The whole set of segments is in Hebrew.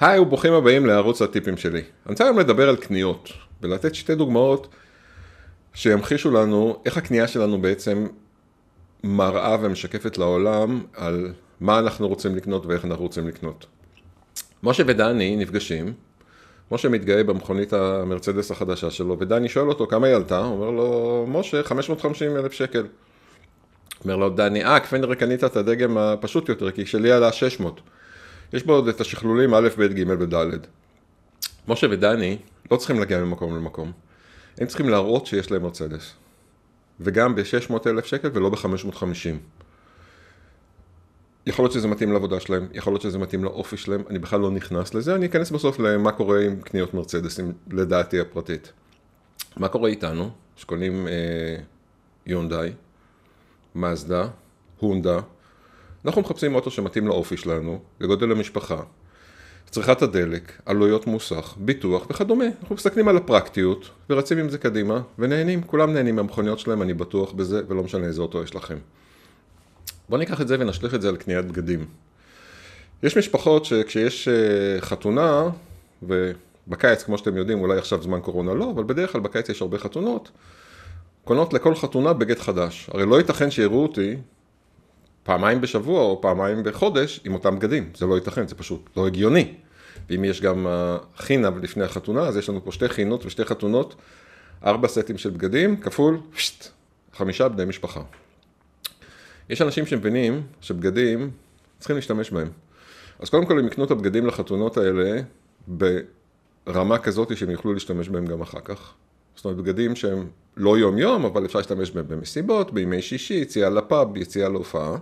היי וברוכים הבאים לערוץ הטיפים שלי. אני רוצה היום לדבר על קניות ולתת שתי דוגמאות שימחישו לנו איך הקנייה שלנו בעצם מראה ומשקפת לעולם על מה אנחנו רוצים לקנות ואיך אנחנו רוצים לקנות. משה ודני נפגשים, משה מתגאה במכונית המרצדס החדשה שלו ודני שואל אותו כמה היא עלתה, הוא אומר לו משה 550 אלף שקל. אומר לו דני, אה, כפי נראה קנית את הדגם הפשוט יותר כי שלי עלה 600. יש בו עוד את השכלולים א', ב', ג' וד'. משה ודני לא צריכים להגיע ממקום למקום. הם צריכים להראות שיש להם מרצדס. וגם ב-600 אלף שקל ולא ב-550. יכול להיות שזה מתאים לעבודה שלהם, יכול להיות שזה מתאים לאופי שלהם, אני בכלל לא נכנס לזה, אני אכנס בסוף למה קורה עם קניות מרצדסים, לדעתי הפרטית. מה קורה איתנו, שקונים אה, יונדאי, מזדה, הונדה, אנחנו מחפשים אוטו שמתאים לאופי שלנו, לגודל המשפחה, צריכת הדלק, עלויות מוסך, ביטוח וכדומה. אנחנו מסתכלים על הפרקטיות ורצים עם זה קדימה ונהנים, כולם נהנים מהמכוניות שלהם, אני בטוח בזה ולא משנה איזה אוטו יש לכם. בואו ניקח את זה ונשליך את זה על קניית בגדים. יש משפחות שכשיש אה, חתונה, ובקיץ כמו שאתם יודעים אולי עכשיו זמן קורונה לא, אבל בדרך כלל בקיץ יש הרבה חתונות, קונות לכל חתונה בגד חדש. הרי לא ייתכן שיראו אותי פעמיים בשבוע או פעמיים בחודש עם אותם בגדים, זה לא ייתכן, זה פשוט לא הגיוני. ואם יש גם אה, חינה לפני החתונה, אז יש לנו פה שתי חינות ושתי חתונות, ארבע סטים של בגדים, כפול פשט, חמישה בני משפחה. יש אנשים שמבינים שבגדים, צריכים להשתמש בהם. אז קודם כל הם יקנו את הבגדים לחתונות האלה ברמה כזאת שהם יוכלו להשתמש בהם גם אחר כך. זאת אומרת, בגדים שהם לא יום-יום, אבל אפשר להשתמש בהם במסיבות, בימי שישי, יציאה לפאב, יציאה להופעה.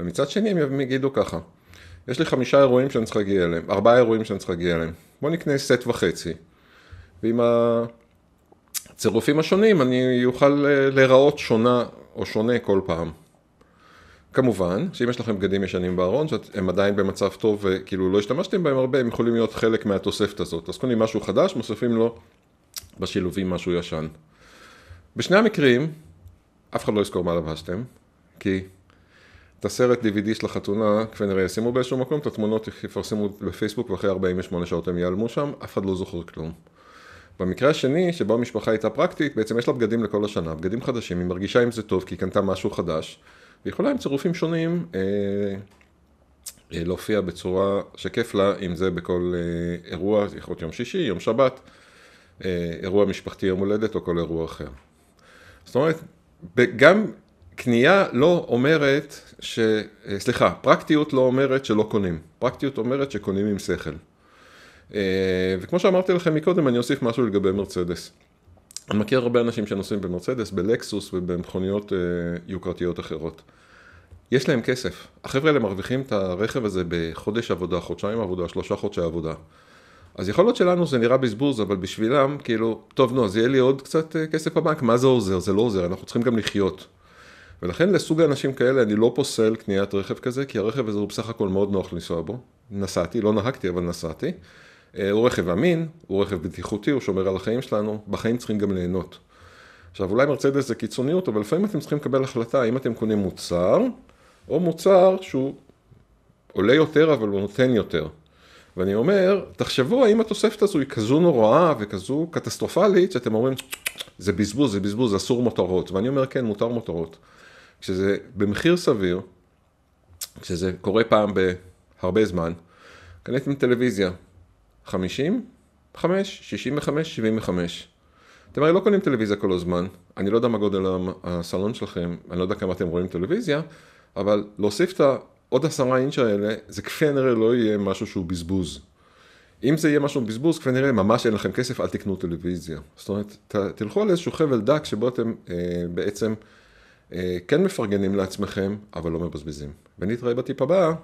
ומצד שני הם יגידו ככה, יש לי חמישה אירועים שאני צריך להגיע אליהם, ארבעה אירועים שאני צריך להגיע אליהם, בוא נקנה סט וחצי, ועם הצירופים השונים אני אוכל אה, להיראות שונה או שונה כל פעם. כמובן, שאם יש לכם בגדים ישנים בארון, שהם עדיין במצב טוב וכאילו לא השתמשתם בהם הרבה, הם יכולים להיות חלק מהתוספת הזאת. אז קונים משהו חדש, מוספים לו בשילובים משהו ישן. בשני המקרים, אף אחד לא יזכור מה לבשתם, כי את הסרט DVD של החתונה כנראה ישימו באיזשהו מקום, את התמונות יפרסמו בפייסבוק ואחרי 48 שעות הם ייעלמו שם, אף אחד לא זוכר כלום. במקרה השני, שבו המשפחה הייתה פרקטית, בעצם יש לה בגדים לכל השנה, בגדים חדשים, היא מרגישה עם זה טוב כי היא קנתה משהו חדש, והיא יכולה עם צירופים שונים אה, אה, להופיע בצורה שכיף לה, אם זה בכל אה, אירוע, זה יכול להיות יום שישי, יום שבת, אה, אירוע משפחתי, יום הולדת או כל אירוע אחר. זאת אומרת, גם קנייה לא אומרת ש... אה, סליחה, פרקטיות לא אומרת שלא קונים. פרקטיות אומרת שקונים עם שכל. אה, וכמו שאמרתי לכם מקודם, אני אוסיף משהו לגבי מרצדס. אני מכיר הרבה אנשים שנוסעים במרצדס, בלקסוס ובמכוניות אה, יוקרתיות אחרות. יש להם כסף. החבר'ה האלה מרוויחים את הרכב הזה בחודש עבודה, חודשיים עבודה, שלושה חודשי עבודה. אז יכול להיות שלנו זה נראה בזבוז, אבל בשבילם, כאילו, טוב, נו, אז יהיה לי עוד קצת כסף בבנק, מה זה עוזר? זה לא עוזר, אנחנו צריכים גם לחיות. ולכן לסוג האנשים כאלה אני לא פוסל קניית רכב כזה, כי הרכב הזה הוא בסך הכל מאוד נוח לנסוע בו. נסעתי, לא נהגתי, אבל נסעתי. אה, הוא רכב אמין, הוא רכב בטיחותי, הוא שומר על החיים שלנו, בחיים צריכים גם ליהנות. עכשיו, אולי מרצדס זה קיצוניות, אבל לפעמים אתם צריכים לקבל החלטה האם אתם קונים מוצר, או מוצר שהוא עולה יותר אבל הוא נותן יותר. ואני אומר, תחשבו האם התוספת הזו היא כזו נוראה וכזו קטסטרופלית, שאתם אומרים, זה בזבוז, זה בזבוז, אסור מותרות. ואני אומר, כן, מותר מותרות. כשזה במחיר סביר, כשזה קורה פעם בהרבה זמן, קניתם טלוויזיה 50, 5, 65, 75. אתם הרי לא קונים טלוויזיה כל הזמן, אני לא יודע מה גודל הסלון שלכם, אני לא יודע כמה אתם רואים טלוויזיה, אבל להוסיף את העוד עשרה אינץ' האלה, זה כפי הנראה לא יהיה משהו שהוא בזבוז. אם זה יהיה משהו בזבוז, כפי הנראה ממש אין לכם כסף, אל תקנו טלוויזיה. זאת אומרת, תלכו על איזשהו חבל דק שבו אתם אה, בעצם... אה, כן מפרגנים לעצמכם, אבל לא מבזבזים. ונתראה בטיפ הבא.